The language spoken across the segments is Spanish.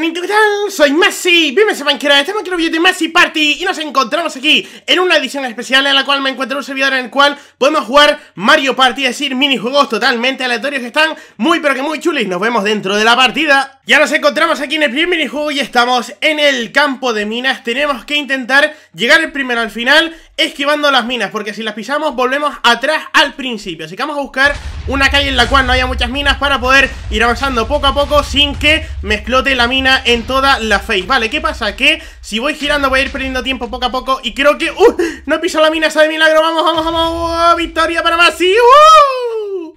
¿qué tal? Soy Messi, bienvenidos a Banquera, estamos aquí en un de Messi Party y nos encontramos aquí en una edición especial en la cual me encuentro un servidor en el cual podemos jugar Mario Party, es decir, minijuegos totalmente aleatorios que están muy pero que muy chulos nos vemos dentro de la partida. Ya nos encontramos aquí en el primer minijuego y estamos en el campo de minas, tenemos que intentar llegar el primero al final esquivando las minas porque si las pisamos volvemos atrás al principio, así que vamos a buscar una calle en la cual no haya muchas minas para poder ir avanzando poco a poco sin que me explote la mina en toda la face Vale, ¿qué pasa? Que si voy girando voy a ir perdiendo tiempo poco a poco Y creo que... ¡Uh! No piso la mina esa de milagro Vamos, vamos, vamos uh, Victoria para Masi! ¡Uh!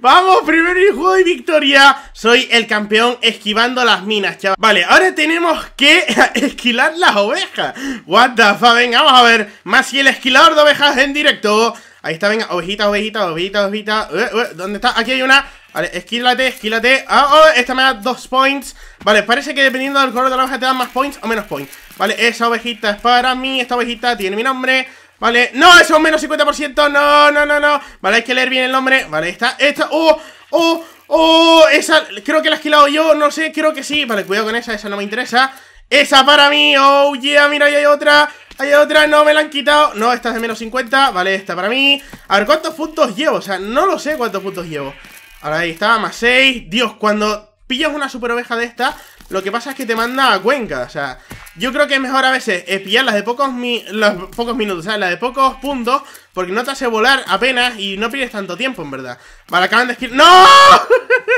Vamos, primer juego de victoria Soy el campeón esquivando las minas, chaval Vale, ahora tenemos que esquilar las ovejas What the fuck, venga, vamos a ver Masi, el esquilador de ovejas en directo Ahí está, venga, ovejita, ovejita, ovejita, ovejita eh, eh, ¿Dónde está? Aquí hay una Vale, esquílate, esquílate Ah, oh, esta me da dos points Vale, parece que dependiendo del color de la hoja te dan más points o menos points Vale, esa ovejita es para mí Esta ovejita tiene mi nombre Vale, no, eso es menos 50% No, no, no, no Vale, hay que leer bien el nombre Vale, esta, esta, oh, oh Oh, esa, creo que la he esquilado yo No sé, creo que sí Vale, cuidado con esa, esa no me interesa Esa para mí, oh yeah, mira, ahí hay otra hay otra, no me la han quitado No, esta es de menos 50, vale, esta para mí A ver, ¿cuántos puntos llevo? O sea, no lo sé cuántos puntos llevo Ahora ahí estaba, más 6. Dios, cuando pillas una super oveja de esta, lo que pasa es que te manda a Cuenca. O sea, yo creo que es mejor a veces eh, pillar las de pocos, mi los pocos minutos, sea Las de pocos puntos, porque no te hace volar apenas y no pierdes tanto tiempo, en verdad. Vale, acaban de esquivar. ¡No!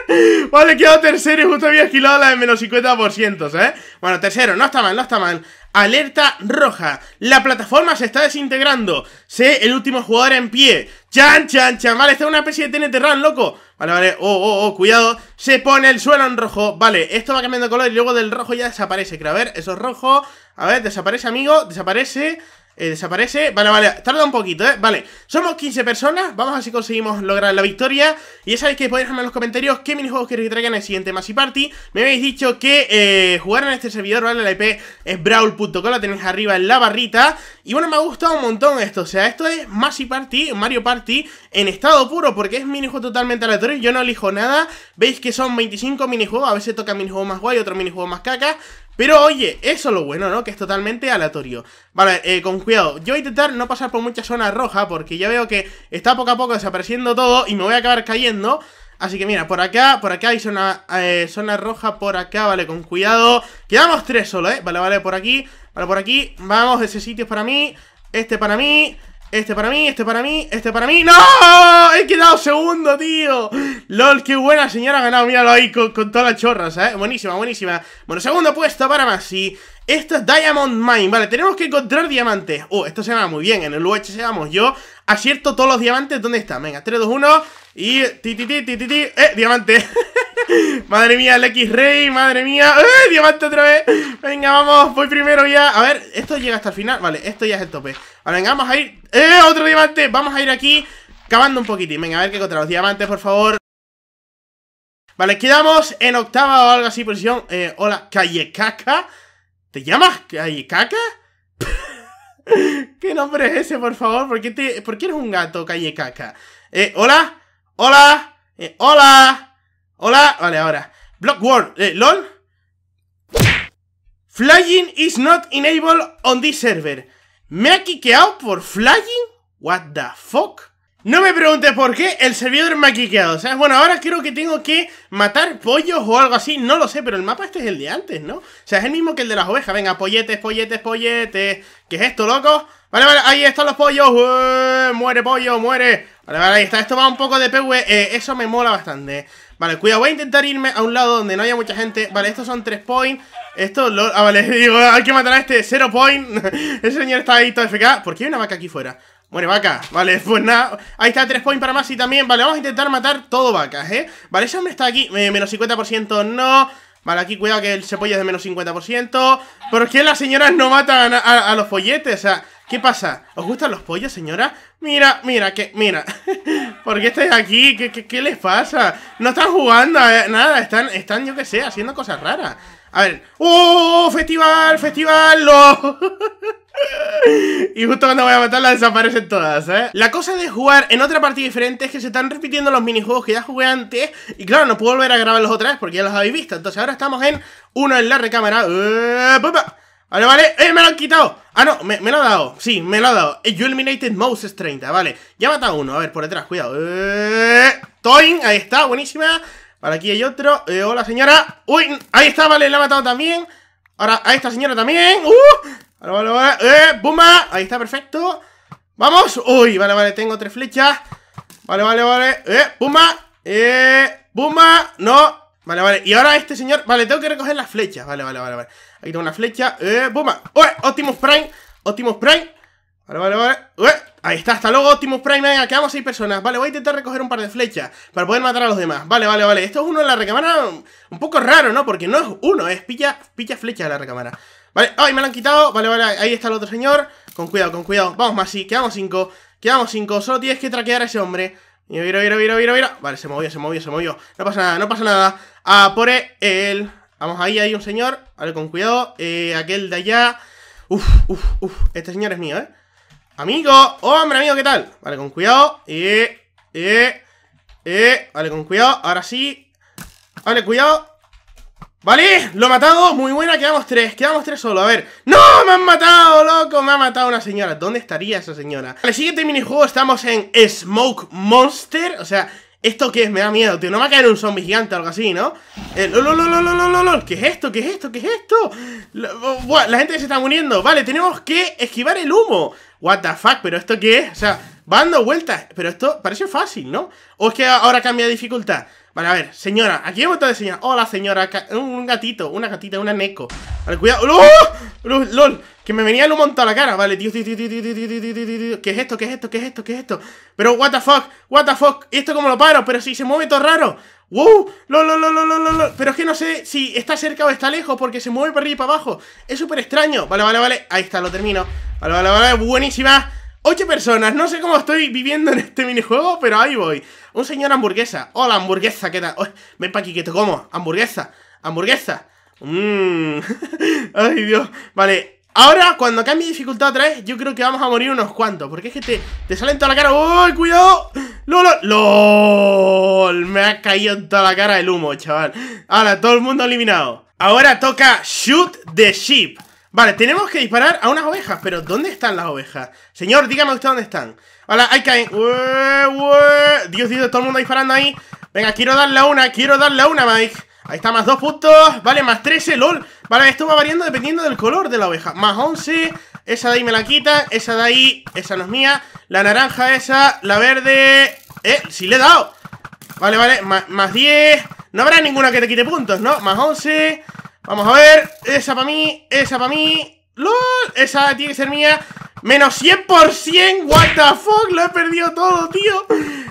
vale, quedado tercero y justo había esquilado la de menos 50%, ¿eh? Bueno, tercero, no está mal, no está mal. Alerta roja. La plataforma se está desintegrando. Sé el último jugador en pie. Chan, chan, chan. Vale, esta una especie de TNT run, loco. Vale, vale. Oh, oh, oh, cuidado. Se pone el suelo en rojo. Vale, esto va cambiando de color y luego del rojo ya desaparece. Creo, a ver, eso es rojo. A ver, desaparece, amigo. Desaparece. Eh, desaparece. Vale, vale, tarda un poquito, ¿eh? Vale, somos 15 personas. Vamos a ver si conseguimos lograr la victoria. Y ya sabéis que podéis dejarme en los comentarios qué minijuegos queréis que traigan en el siguiente Masi Party. Me habéis dicho que eh, jugar en este servidor, ¿vale? La IP es brawl.com, la tenéis arriba en la barrita. Y bueno, me ha gustado un montón esto, o sea, esto es Mario Party, Mario Party en estado puro, porque es minijuego totalmente aleatorio, yo no elijo nada, veis que son 25 minijuegos, a veces toca minijuego más guay, otro minijuego más caca, pero oye, eso es lo bueno, ¿no? Que es totalmente aleatorio. Vale, eh, con cuidado. Yo voy a intentar no pasar por muchas zona roja. porque ya veo que está poco a poco desapareciendo todo y me voy a acabar cayendo. Así que mira, por acá, por acá hay zona, eh, zona roja, por acá, vale, con cuidado. Quedamos tres solo, ¿eh? Vale, vale, por aquí. Ahora por aquí, vamos, ese sitio es para mí Este para mí este para mí, este para mí, este para mí ¡No! ¡He quedado segundo, tío! ¡Lol, qué buena señora ha ganado! Míralo ahí con, todas las chorras, ¿eh? Buenísima, buenísima Bueno, segundo puesto para más Y esto es Diamond Mine Vale, tenemos que encontrar diamantes Oh, esto se llama muy bien En el UH se llamo yo Acierto todos los diamantes. ¿Dónde están? Venga, 3, 2, 1. Y... Ti, ti, ti, ti, ¡Eh! ¡Diamante! madre mía, el X-Ray, madre mía. ¡Eh! ¡Diamante otra vez! Venga, vamos, voy primero ya. A ver, esto llega hasta el final. Vale, esto ya es el tope. Ahora, venga, vamos a ir. ¡Eh! ¡Otro diamante! Vamos a ir aquí cavando un poquitín. Venga, a ver qué los Diamantes, por favor. Vale, quedamos en octava o algo así, posición. Eh, hola, Calle Caca. ¿Te llamas Calle Caca? ¿Qué nombre es ese, por favor? ¿Por qué, ¿Por eres un gato, calle caca? Eh, ¿Hola? ¿Hola? Eh, ¿Hola? ¿Hola? Vale, ahora. Block World. Eh, ¿LOL? Flying is not enabled on this server. ¿Me ha quiqueado por flying? What the fuck? No me preguntes por qué el servidor me ha quiqueado. O sea, bueno, ahora creo que tengo que matar pollos o algo así. No lo sé, pero el mapa este es el de antes, ¿no? O sea, es el mismo que el de las ovejas. Venga, polletes, polletes, polletes. ¿Qué es esto, loco? Vale, vale, ahí están los pollos. muere, pollo, muere. Vale, vale, ahí está. Esto va un poco de PvE. Eh, eso me mola bastante. Vale, cuidado, voy a intentar irme a un lado donde no haya mucha gente. Vale, estos son tres points. Esto, ah, vale, digo, hay que matar a este, cero point. Ese señor está ahí todo FK. ¿Por qué hay una vaca aquí fuera? Muere vaca, vale, pues nada Ahí está, tres points para más y también Vale, vamos a intentar matar todo vacas, ¿eh? Vale, ese hombre está aquí, eh, menos 50% no Vale, aquí cuidado que el se es de menos 50% ¿Por qué las señoras no matan a, los folletes? O sea, ¿Qué pasa? ¿Os gustan los pollos, señora? Mira, mira, que, mira ¿Por qué estáis aquí? ¿Qué, les pasa? No están jugando, eh, nada Están, están yo qué sé, haciendo cosas raras A ver, ¡Oh! ¡Festival! ¡Festival! lo Y justo cuando voy a matarla desaparecen todas, ¿eh? La cosa de jugar en otra partida diferente es que se están repitiendo los minijuegos que ya jugué antes Y claro, no puedo volver a grabarlos otra vez porque ya los habéis visto Entonces ahora estamos en uno en la recámara eh, Vale, vale, ¡eh, me lo han quitado! Ah, no, me, lo ha dado, sí, me lo ha dado You eh, eliminated mouse 30, vale Ya he matado uno, a ver, por detrás, cuidado eh, Toin, ahí está, buenísima Para aquí hay otro, hola señora Uy, ahí está, vale, la ha matado también Ahora, a esta señora también. ¡Uh! vale, vale. ¡Eh! ¡Bumba! Ahí está, perfecto. ¡Vamos! ¡Uy! Vale, vale, tengo tres flechas. Vale, vale, vale. ¡Eh! ¡Bumba! ¡Eh! ¡Bumba! ¡No! Vale, vale. Y ahora este señor. Vale, tengo que recoger las flechas. Vale, vale, vale, vale. Aquí tengo una flecha. ¡Eh! ¡Bumba! ¡Uy! ¡Optimus Prime! ¡Óptimo Prime! Vale, vale, vale. ¡Uy! Ahí está, hasta luego Optimus Prime, venga, quedamos seis personas Vale, voy a intentar recoger un par de flechas Para poder matar a los demás, vale, vale, vale Esto es uno en la recámara un poco raro, ¿no? Porque no es uno, es pilla, pilla flechas en la recámara Vale, ay, me la han quitado Vale, vale, ahí está el otro señor Con cuidado, con cuidado, vamos más, quedamos cinco, Quedamos cinco solo tienes que traquear a ese hombre Mira, mira, mira, mira, Vale, se movió, se movió, se movió No pasa nada, no pasa nada Ah, por él Vamos, ahí hay un señor Vale, con cuidado eh, Aquel de allá Uf, uf, uf Este señor es mío, ¿eh? Amigo, hombre, amigo, ¿qué tal? Vale, con cuidado. Eh, Vale, con cuidado. Ahora sí. Vale, cuidado. Vale, lo he matado, muy buena, quedamos tres, quedamos tres solo, a ver ¡No! ¡Me han matado, loco! Me ha matado una señora, ¿dónde estaría esa señora? Al siguiente minijuego estamos en Smoke Monster, o sea, ¿Esto qué es? Me da miedo, tío. No me va a caer un zombie gigante o algo así, ¿no? ¿Qué es esto? ¿Qué es esto? ¿Qué es esto? Oh, la, gente se está muriendo. Vale, tenemos que esquivar el humo. What the fuck, pero ¿esto qué es? O sea, Va vueltas, pero esto parece fácil, ¿no? O es que ahora cambia de dificultad. Vale, a ver, señora, aquí hay un montón de señora. Hola, señora, un gatito, una gatita, una neco. Vale, cuidado. ¡Lol! Que me venía un montón a la cara. Vale, tío, tío, tío, tío, tío, tío, tío, ¿Qué es esto? ¿Qué es esto? ¿Qué es esto? ¿Qué es esto? Pero, what the fuck, what the fuck. ¿Y esto cómo lo paro? Pero si se mueve todo raro. ¡Wow! lo lol, lol, lol, lol, lol! Pero es que no sé si está cerca o está lejos porque se mueve para arriba y para abajo. Es súper extraño. Vale, vale, vale. Ahí está, lo termino. Vale, vale, vale. Buenísima. Ocho personas, no sé cómo estoy viviendo en este minijuego, pero ahí voy. Un señor hamburguesa. Hola, hamburguesa, ¿qué tal? ven pa' aquí que te como. Hamburguesa, hamburguesa. Mmm. Ay, Dios. Vale, ahora cuando cambie dificultad otra vez, yo creo que vamos a morir unos cuantos. Porque es que te, te salen toda la cara. ¡Uy, cuidado! ¡Lol! ¡Lol! Me ha caído en toda la cara el humo, chaval. Ahora, todo el mundo eliminado. Ahora toca Shoot the ship. Vale, tenemos que disparar a unas ovejas, pero ¿dónde están las ovejas? Señor, dígame usted dónde están. Hola, hay caen. Dios, Dios, todo el mundo disparando ahí. Venga, quiero darle a una, quiero darle a una, Mike. Ahí está, más dos puntos. Vale, más 13, lol. Vale, esto va variando dependiendo del color de la oveja. Más once. Esa de ahí me la quita. Esa de ahí, esa no es mía. La naranja esa, la verde... Eh, sí le he dado. Vale, vale, más, diez. No habrá ninguna que te quite puntos, ¿no? Más once... Vamos a ver, esa para mí, esa para mí ¡Lol! Esa tiene que ser mía Menos 100%, what the fuck Lo he perdido todo, tío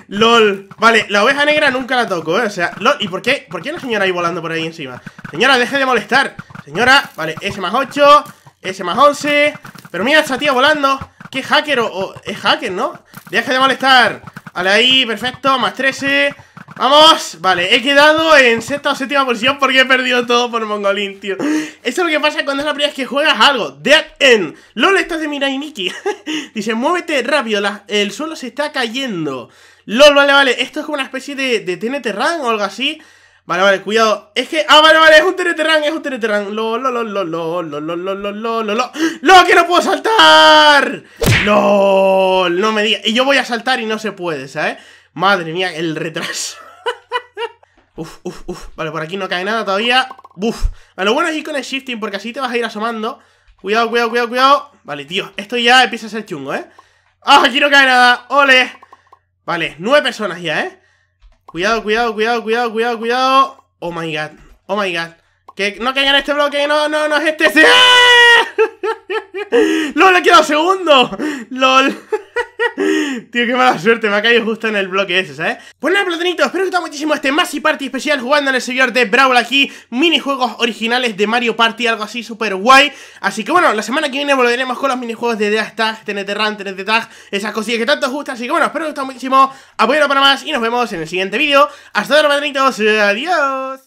LOL, vale, la oveja negra nunca la toco, eh O sea, lol, ¿y por qué? ¿Por qué la señora ahí volando por ahí encima? Señora, deje de molestar Señora, vale, S más 8 S más 11 Pero mira esta tía volando ¿Qué hacker o, es hacker, no? Deje de molestar Vale, ahí, perfecto, más 13 ¡Vamos! Vale, he quedado en sexta o séptima posición porque he perdido todo por Mongolín, tío. Eso es lo que pasa cuando es la primera vez que juegas algo. Dead End. LOL, estás de Mirai Nikki. Dice, muévete rápido, el suelo se está cayendo. LOL, vale, vale. Esto es como una especie de, de TNT Run o algo así. Vale, vale, cuidado. Es que. Ah, vale, vale, es un TNT Run, es un TNT Lo, lo, lo, lo, lo, lo, lo, lo, lo, lo, lo, que no puedo saltar! ¡Lol! No me digas. Y yo voy a saltar y no se puede, ¿sabes? Madre mía, el retraso. Uf, uf, uf. Vale, por aquí no cae nada todavía. Buf, lo bueno es ir con el shifting porque así te vas a ir asomando. Cuidado, cuidado, cuidado, cuidado. Vale, tío, esto ya empieza a ser chungo, ¿eh? ¡Ah, aquí no cae nada! ¡Ole! Vale, nueve personas ya, ¿eh? Cuidado, cuidado, cuidado, cuidado, cuidado, cuidado. Oh my god, oh my god. Que no caiga en este bloque, no, no, no es este. ¡Sí! ¡LOL, le quedado segundo! ¡LOL! Tío, qué mala suerte, me ha caído justo en el bloque ese, ¿sabes? Pues nada, platanitos, espero que os muchísimo este y Party especial jugando en el servidor de Brawl aquí Minijuegos originales de Mario Party, algo así súper guay Así que bueno, la semana que viene volveremos con los minijuegos de Death Tag, TNT Run, TNT Tag, esas cosillas que tanto os gustan Así que bueno, espero que os muchísimo, apoyo para más y nos vemos en el siguiente vídeo Hasta luego, platanitos, adiós